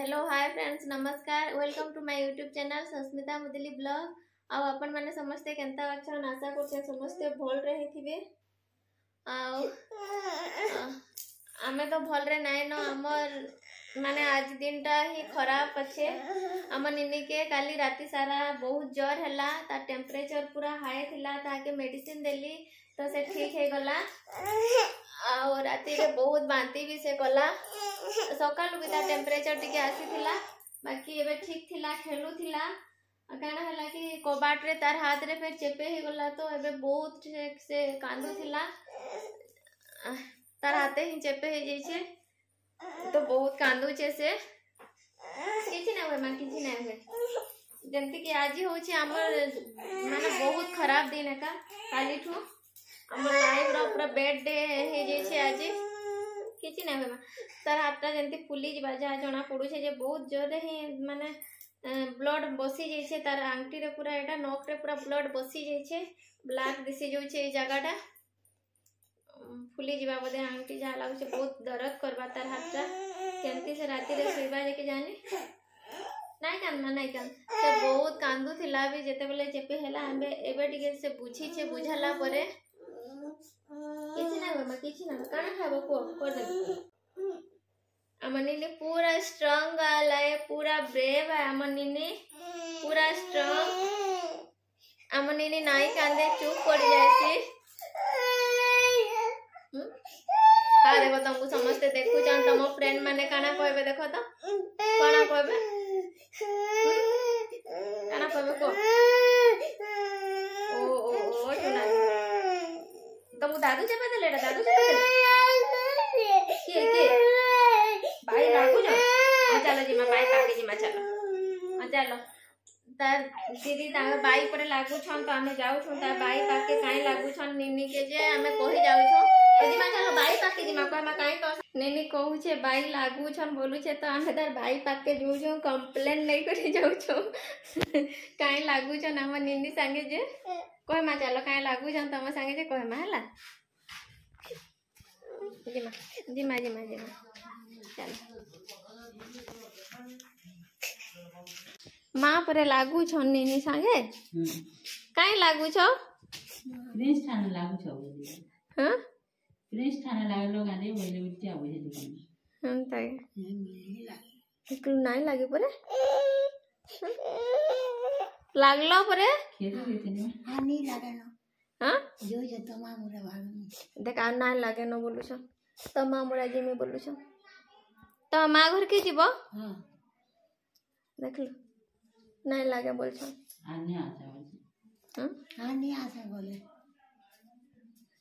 hello hi friends नमस्कार welcome to my YouTube channel Sasmita Muduli blog आउ आपण मैंने समस्ते केनता अच्छा आशा कर समस्ते भल रे आमे तो भल रे नाय न माने आज दिन टा ही खराब अच्छे आम निनी के काली राती सारा बहुत जोर हला ता टेम्परेचर पूरा हाई थिला ताके मेडिसिन देली तो से ठीक है गला आउ राती रे बहुत बांती भी से कला सकाळु भी ता टेम्परेचर टिके आसी थिला बाकी एबे ठीक थिला खेलु थिला काना हला कि कबाट रे तार हाथ रे फिर चेपे ही गला तो एबे बहुत से कांदु थिला तार हाते ही चेपे हे जेछे तो बहुत जमती आज मान बहुत खराब दिन एका कल लाइफ पूरा जना पड़े बहुत जोर ही मानने ब्लड बसी जाइए तार आंगटी पूरा एटा नक पूरा ब्लड बसी जाइए ब्लाक दिशी जाए जगटा फुली जावा बोधे आंगटी जहाँ लगे बहुत दरद करवा तार हाथ କେମିତି ସେ ରାତିରେ ଶୋଇବା ଯାଇକି ଜାଣି ନାଇଁ କାନ୍ଦମା ନାଇଁ କାନ୍ଦ ସେ ବହୁତ କାନ୍ଦୁଥିଲା ବି ଯେତେବେଳେ ଯେବେ ହେଲା ଆମେ ଏବେ ଟିକେ ସେ ବୁଝିଛେ ବୁଝାଲା ପରେ କିଛି ନା କରମା କିଛି ନା କାଣା ଖାଇବ କୁହ କରିଦେବି ଆମ ନିନି ପୁରା ଷ୍ଟ୍ରଙ୍ଗ ବାଲା ଏ ପୁରା ବ୍ରେଭ୍ ଆମ ନିନି ପୁରା ଷ୍ଟ୍ରଙ୍ଗ ଆମ ନିନି ନାଇଁ କାନ୍ଦେ ଚୁପ୍ ପଡ଼ିଯାଏସି तुमको समस्ते देखु तुम फ्रेंड मैंने काना कहबे देखो तो काना कहबे काना कहबे को ओ ओ ओ सुना तुमको दादू चपे दे लेटा दादू चपे दे के के भाई राखो ना चलो जी मैं भाई पाके जी मैं चलो चलो তার দিদি তাঙ্কর বাই পরে লাগুছন তো আমি যাউছন তার বাই পাকে কাই লাগুছন নিনি কে যে আমি কহি যাউছন যদি মাকে বাই পাকে যিমা কয় মা কাই কর নেনি কহুছে বাই লাগুছন বলুছে তো আমি তার ভাই পাকে যাউছু কমপ্লেন নেই করে যাউছু কাই লাগুছন আমার নিনি সাঙ্গে যে কয় মা চলো কাই লাগুছন তম সাঙ্গে যে কয় মা হেলা যিমা যিমা যিমা যিমা চলো মা পরে লাগুছন নিনি সাঙ্গে কাই লাগুছ প্রিন্স ঠান লাগুছ হ্যাঁ ফ্রেশ ঠান্ডা লাগলো গালে বলে উঠতে আবহে দিলাম হুম তাই হ্যাঁ, একটু নাই লাগে পরে লাগলো পরে আমি লাগানো হ্যাঁ জয় যে তোমার মোরা ভালো দেখ আর নাই লাগানো বলুছ তোমা মোরা জিমি বলুছ তো মা ঘরকে যাব হ্যাঁ দেখলো লাগে বলছ আর নি আসা বলছ হ্যাঁ আর নি আসা বলে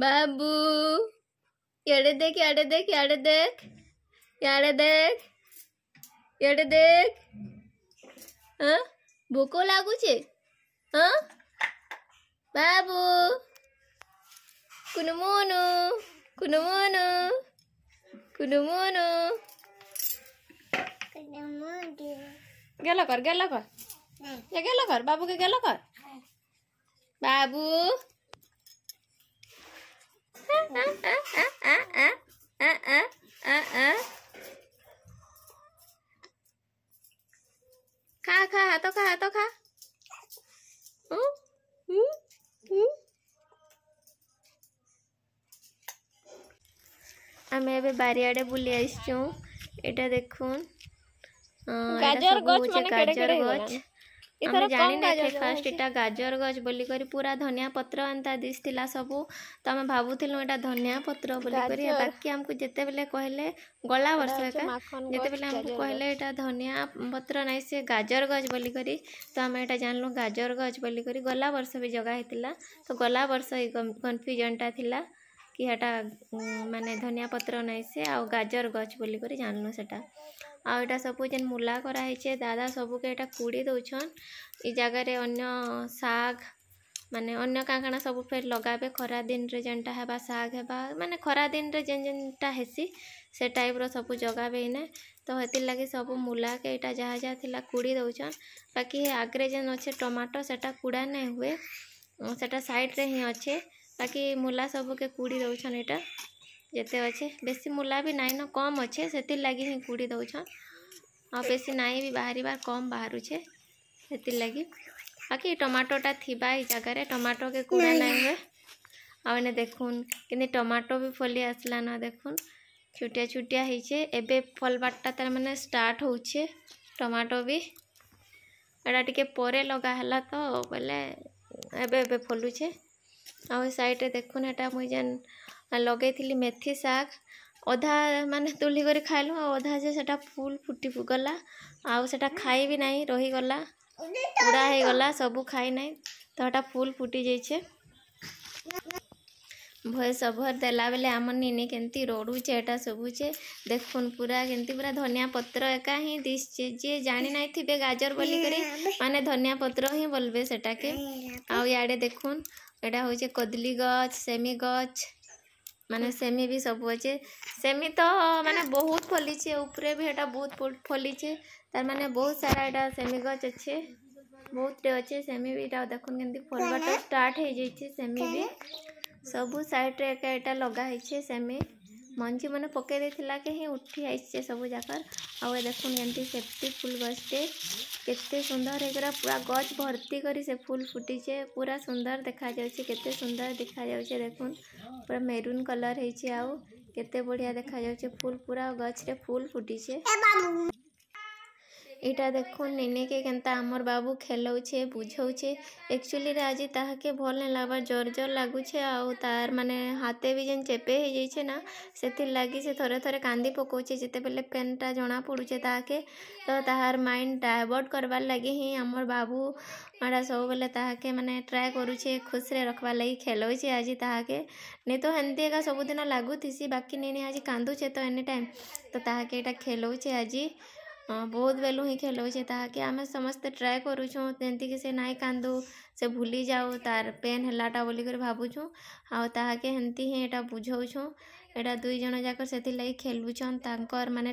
बाबू एड़े देख एड़े देख एड़े देख एड़े देख एड़े देख हाँ भूको लागू हाँ बाबू कुनमुनु कुनमुनु कुनमुनु गेलो कर गेलो कर ये गेलो कर बाबू के गेलो कर बाबू আমি এবার বাড়ি আড়ে এত খা বুলি আসছু এটা দেখুন গাজর গছ ଆମେ ଜାଣିନେଖେ ଫାର୍ଷ୍ଟ ଏଇଟା ଗାଜର ଗଛ ବୋଲିକରି ପୁରା ଧନିଆ ପତ୍ର ଏନ୍ତା ଦିଶିଥିଲା ସବୁ ତ ଆମେ ଭାବୁଥିଲୁ ଏଇଟା ଧନିଆ ପତ୍ର ବୋଲିକରି ବାକି ଆମକୁ ଯେତେବେଳେ କହିଲେ ଗଲା ବର୍ଷ ଏକା ଯେତେବେଳେ ଆମକୁ କହିଲେ ଏଇଟା ଧନିଆ ପତ୍ର ନାହିଁ ସେ ଗାଜର ଗଛ ବୋଲିକରି ତ ଆମେ ଏଇଟା ଜାଣିଲୁ ଗାଜର ଗଛ ବୋଲିକରି ଗଲା ବର୍ଷ ବି ଜଗା ହେଇଥିଲା ତ ଗଲା ବର୍ଷ ଏଇ କନଫ୍ୟୁଜନଟା ଥିଲା କି ହେଟା ମାନେ ଧନିଆ ପତ୍ର ନେଇସେ ଆଉ ଗାଜର ଗଛ ବୋଲିକରି ଜାଣିଲୁ ସେଟା ଆଉ ଏଇଟା ସବୁ ଯେନ୍ ମୂଲା କରାହେଇଛେ ଦାଦା ସବୁକେ ଏଇଟା କୁଡ଼ି ଦଉଛନ୍ ଇ ଜାଗାରେ ଅନ୍ୟ ଶାଗ ମାନେ ଅନ୍ୟ କାଁ କାଣା ସବୁ ଫେର୍ ଲଗାବେ ଖରା ଦିନରେ ଯେନ୍ଟା ହେବା ଶାଗ ହେବା ମାନେ ଖରା ଦିନରେ ଯେନ୍ ଯେନ୍ଟା ହେସି ସେ ଟାଇପ୍ର ସବୁ ଜଗାବେ ଇନେ ତ ହେଥିର୍ଲାଗି ସବୁ ମୂଲାକେ ଇଟା ଯାହା ଯାହା ଥିଲା କୁଡ଼ି ଦଉଛନ୍ ବାକି ଆଗରେ ଯେନ୍ ଅଛେ ଟମାଟୋ ସେଟା କୁଡ଼ା ନାଇଁ ହୁଏ ସେଟା ସାଇଡ଼୍ରେ ହିଁ ଅଛେ ବାକି ମୂଲା ସବୁକେ କୁଡ଼ି ଦଉଛନ୍ ଇଟା ଯେତେ ଅଛେ ବେଶୀ ମୂଲା ବି ନାଇଁନ କମ୍ ଅଛେ ସେଥିର୍ଲାଗି ହିଁ କୁଡ଼ି ଦଉଛନ୍ ଆଉ ବେଶୀ ନାଇଁ ବି ବାହାରିବାର୍ କମ୍ ବାହାରୁଛେ ସେଥିର୍ଲାଗି ବାକି ଟମାଟୋଟା ଥିବା ଇ ଜାଗାରେ ଟମାଟୋକେ କୁଡ଼ା ନାଇଁ ହୁଏ ଆଉ ଏନେ ଦେଖୁନ୍ କେନ୍ତି ଟମାଟୋ ବି ଫଲି ଆସିଲାନ ଦେଖୁନ୍ ଛୋଟିଆ ଛୋଟିଆ ହେଇଛେ ଏବେ ଫଲ୍ବାର୍ଟା ତାର୍ ମାନେ ଷ୍ଟାର୍ଟ ହଉଛେ ଟମାଟୋ ବି ଏଇଟା ଟିକେ ପରେ ଲଗା ହେଲା ତ ବୋଲେ ଏବେ ଏବେ ଫଲୁଛେ ଆଉ ସାଇଡ଼୍ରେ ଦେଖୁନ୍ ଏଇଟା ମୁଇଁ ଯେନ୍ ଲଗେଇଥିଲି ମେଥି ଶାଗ ଅଧା ମାନେ ତୁଲି କରି ଖାଇଲୁ ଆଉ ଅଧା ଯେ ସେଟା ଫୁଲ୍ ଫୁଟି ଗଲା ଆଉ ସେଟା ଖାଇବି ନାହିଁ ରହିଗଲା ଉଡ଼ା ହେଇଗଲା ସବୁ ଖାଇ ନାହିଁ ତ ହେଟା ଫୁଲ୍ ଫୁଟି ଯାଇଛେ भयस अभर देला बेले आम निनि के रड़ूचे एटा शुभुचे देखुन पूरा केमती पूरा धनिया पत्र एका ही दिशे जी जाणी ना थे गाजर बोल बोलिक मानने धनिया पत्र ही बोलबे से आड़े देखुन एटा हूँ कदली गच सेमी गच माने सेमी भी सब अच्छे सेमी तो मैंने बहुत फलीचे उपरे भी एटा बहुत फलीचे तार मैंने बहुत सारा यहाँ सेमी गच अच्छे बहुत अच्छे सेमी भी देखते फल स्टार्ट सेमी भी सब सैड एक लगे सेमि मंजी मैंने पकई के हिं उठी आई सब जगार आउ देखे सेफ्टी फुल गजटे के सुंदर होगा पूरा गज भर्ती कर फुल फुटीचे पूरा सुंदर देखा जाते सुंदर देखा जाए देख पूरा मेरून कलर है होते बढ़िया देखा जा फुल पूरा गजे फुल फुटीचे ଏଇଟା ଦେଖୁନ୍ ନେନେକେ କେନ୍ତା ଆମର୍ ବାବୁ ଖେଲଉଛେ ବୁଝଉଛେ ଏକ୍ଚୁଆଲିରେ ଆଜି ତାହାକେ ଭଲ୍ ନାଇଁ ଲାଗ୍ବାର୍ ଜର୍ ଜର୍ ଲାଗୁଛେ ଆଉ ତାର୍ ମାନେ ହାତେ ବି ଯେନ୍ ଚେପେ ହେଇଯାଇଛେ ନା ସେଥିର୍ଲାଗି ସେ ଥରେ ଥରେ କାନ୍ଦି ପକଉଛେ ଯେତେବେଲେ ପେନ୍ଟା ଜଣା ପଡ଼ୁଛେ ତାହାକେ ତ ତାହାର୍ ମାଇଣ୍ଡ ଡାଇଭର୍ଟ କର୍ବାର୍ ଲାଗି ହିଁ ଆମର୍ ବାବୁ ଏଇଟା ସବୁବେଲେ ତାହାକେ ମାନେ ଟ୍ରାଏ କରୁଛେ ଖୁସିରେ ରଖ୍ବାର୍ ଲାଗି ଖେଲଉଛେ ଆଜି ତାହାକେ ନେଇ ତ ହେନ୍ତି ଏକା ସବୁଦିନ ଲାଗୁଥିସି ବାକି ନେଇ ନେଇ ଆଜି କାନ୍ଦୁଛେ ତ ଏନି ଟାଇମ୍ ତ ତାହାକେ ଏଇଟା ଖେଲଉଛେ ଆଜି हाँ, बहुत बेलु ही खेलौचे ताकि आम समस्त ट्राए करुचुँ जमीक से नाई कांदु से भूली जाऊ तार पेन है बोलिक भावुँ आके एमती ही यहाँ बुझौं यहाँ दुईज जाक से खेलुन तर मान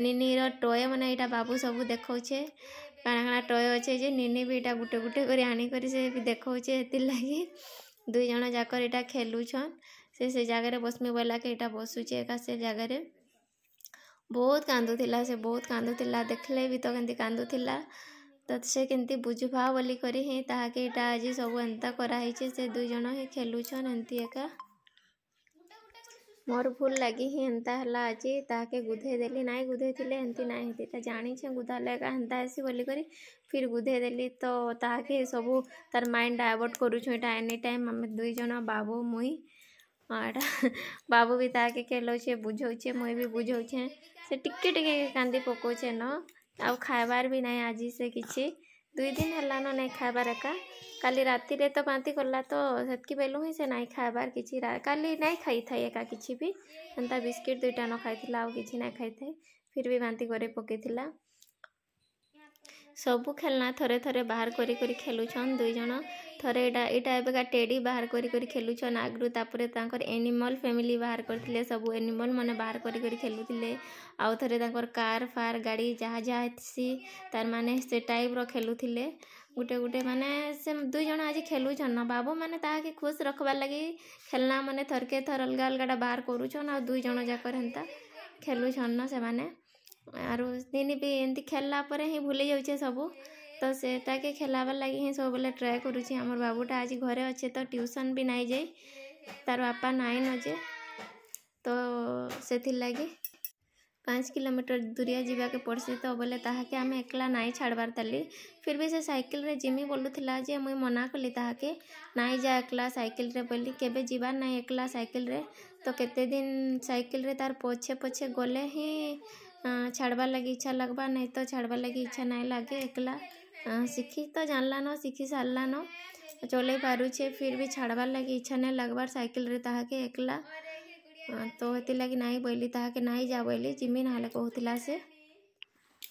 निनी रय मैंने यहाँ बाबू सब देखे काण काण टय अच्छे जे निनी भी यहाँ गुटे गुटे कर आनीकर से भी देखे लगे दुईज जाकर यहाँ खेलुन से से जगह बसमी बोला कि यहाँ बसुचे एका से जगह बहुत कांदुला से बहुत कांदुला देखले भी तो कमी कांदुला तो से कमी बुझुभा बोली आज सब एंता कराई से दुईज ही खेलुन एंती एका मोर भूल लगे ही एंता है आज ताके गुधे देली ना गुधे थी एंती ना ता जाने गुधाले का एंता ऐसी बोली करी फिर गुधे देली तो ताके सब तार माइंड डायवर्ट करूटा एनी टाइम आम दुईज बाबू मुई बाबू भी ताके खेलो बुझौचे मुई भी बुझौचे ସେ ଟିକେ ଟିକେ କାନ୍ଦି ପକଉଛେନ ଆଉ ଖାଇବାର୍ ବି ନାଇଁ ଆଜି ସେ କିଛି ଦୁଇ ଦିନ ହେଲାନ ନାଇଁ ଖାଇବାର୍ ଏକା କାଲି ରାତିରେ ତ ବାନ୍ତି କଲା ତ ସେତ୍କି ବେଲୁ ହିଁ ସେ ନାଇଁ ଖାଇବାର୍ କିଛି କାଲି ନାଇଁ ଖାଇଥାଏ ଏକା କିଛି ବି ଏନ୍ତା ବିସ୍କିଟ୍ ଦୁଇଟା ନ ଖାଇଥିଲା ଆଉ କିଛି ନାଇଁ ଖାଇଥାଏ ଫିର୍ ବି ବାନ୍ତି କରି ପକେଇଥିଲା ସବୁ ଖେଳନା ଥରେ ଥରେ ବାହାର କରି କରି ଖେଳୁଛନ୍ ଦୁଇ ଜଣ ଥରେ ଏଇଟା ଏଇଟା ଏବେକା ଟେଡ଼ି ବାହାର କରି କରି ଖେଳୁଛନ୍ ଆଗରୁ ତାପରେ ତାଙ୍କର ଏନିମଲ୍ ଫ୍ୟାମିଲି ବାହାର କରିଥିଲେ ସବୁ ଏନିମଲ୍ ମାନେ ବାହାର କରି କରି ଖେଳୁଥିଲେ ଆଉ ଥରେ ତାଙ୍କର କାର୍ ଫାର୍ ଗାଡ଼ି ଯାହା ଯାହା ହେଇଛି ତାର ମାନେ ସେ ଟାଇପ୍ର ଖେଳୁଥିଲେ ଗୋଟେ ଗୋଟେ ମାନେ ସେ ଦୁଇ ଜଣ ଆଜି ଖେଳୁଛନ୍ ନା ବାବୁ ମାନେ ତାହାକେ ଖୁସ୍ ରଖବାର୍ ଲାଗି ଖେଳନା ମାନେ ଥରକେ ଥର ଅଲଗା ଅଲଗାଟା ବାହାର କରୁଛନ୍ ଆଉ ଦୁଇ ଜଣ ଯାକର ହେନ୍ତା ଖେଳୁଛନ୍ ନ ସେମାନେ आर दिन भी एमती खेलला हिं भूली जाऊे सब तो सेटा के खेलबार लगे हिं सब ट्राए करुचे आम बाबूटा आज घरे अच्छे तो ट्यूशन भी नहीं जाए तार बापा नाई नजे तो से लगे पाँच किलोमीटर दूरिया जावाके पड़से तो बोले ताके आम एक नाई छाड़बार ताली फिर भी से सैकेल जिमी था जे मुई मना कली ताके नाई जा एक सैकेल बोली के ना एक सैकेल तो केते दिन सैकेल तार पछे पछे गले ही छाड़बार लगी इच्छा लगवा नहीं तो छाड़बार लगी इच्छा नहीं लगे एकला शिखी तो जानला न शिखी सारान चल पारे फिर भी छाड़बार लगी इच्छा नहीं लगवार सैकेल ताके एकला तो हेती लगे नाई बोली ताके नाई जा बोली जिमी ना कहला से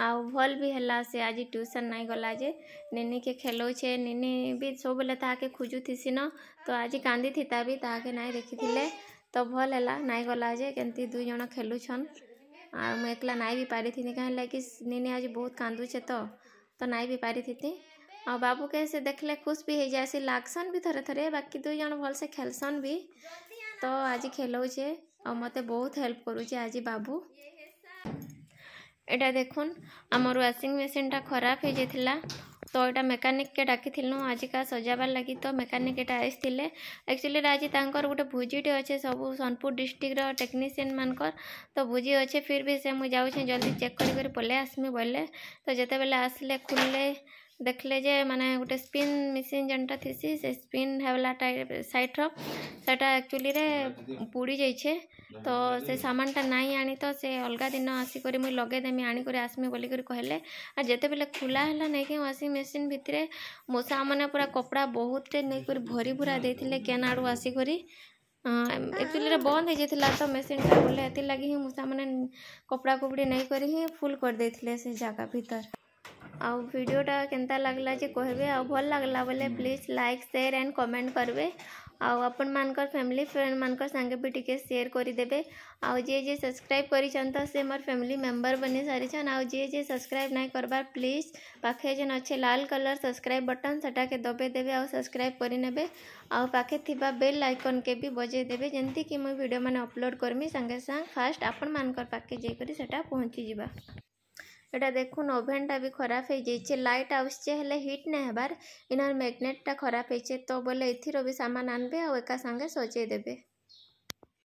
आउ भल भी हला से आज ट्यूशन नहीं गला जे निनी के खेलौछे निनी भी सब बेले ताके खोजु सी न तो आज कांदी थी ताबी ताके नाई देखी थी तो भल हला नाई गला जे केमती दुई जन खेलुन आ मुझे एक नाई भी पारि थी कहीं लगे निनी आज बहुत कादुचे तो तो नाई भी पारि थी आ बाबू के से देखले खुश भी हो जाए लागसन भी थरे थरे बाकी दुईज भल से खेलसन भी तो आज खेलौचे आ मत बहुत हेल्प करुचे आज बाबू यहाँ देखन आमर वाशिंग मेसीनटा खराब हो जा তো এটা মেকাନିককে ডাকিলু আজিকা সজাবার লাগি তো মেকানিক এটা আসলে একচুয়ালি আজি তাঁকর গোটে ভোজিটি অছে সবু সোনপুর ডিস্ট্রিক্টর টেকনিসিয়ান মানকর তো ভোজি অছে ফির বি সে মুই যাউছে জলদি চেক করি করে পলে আসমি বলে তো যেতবেলে আসলে খুললে देखले जे मैंने गोटे स्पिन मिशिन जेनटा थी से स्पिन होगा टाइप सैट्र से एक्चुअली पोड़ी जाइए तो से सामानटा नाई आनी तो से अलग दिन आसिक मुझ लगेदेमी आनीक आसमी बोलिक कहले आ जिते बिल्कुल खुला है नहीं कि वाशिंग मेसीन भितर मूसा मैंने पूरा कपड़ा बहुत नहीं भरी भुरा देते केन आड़ आसिक एक्चुअली बंद होता तो मेसीनटा बोले ये मूसा मैंने कपड़ा कपड़ी नहीं कर फुल करदे से जगह भितर आडियोटा के लगला जे कहे आल लगला बोले please like share and comment करेंगे आपण मान फैमिली फ्रेंड मान सागे भी टी सेयर करदे आए जे सब्सक्राइब कर से मोर फैमिली मेम्बर बनी सारी आउ जे जे सब्सक्राइब ना करवा प्लीज पाखे जेन अच्छे लाल कलर सब्सक्राइब बटन सेटा के दबे देवे आउ सब्सक्राइब करे आखे थी बेल आइकन के भी बजे देवे जमी कि मुझे भिड मैंने अपलोड करमी सागे सांग फास्ट आपण मान पाखे जाकर पहुँची जा এটা দেখুন ওভেনটা বি খারাপ হয়ে যাইছে লাইট আসছে হলে হিট না হবার ইনার ম্যাগনেটটা খারাপ হয়েছে তো বলে এর বি সামান আনবে আর একা সঙ্গে সজাই দেবে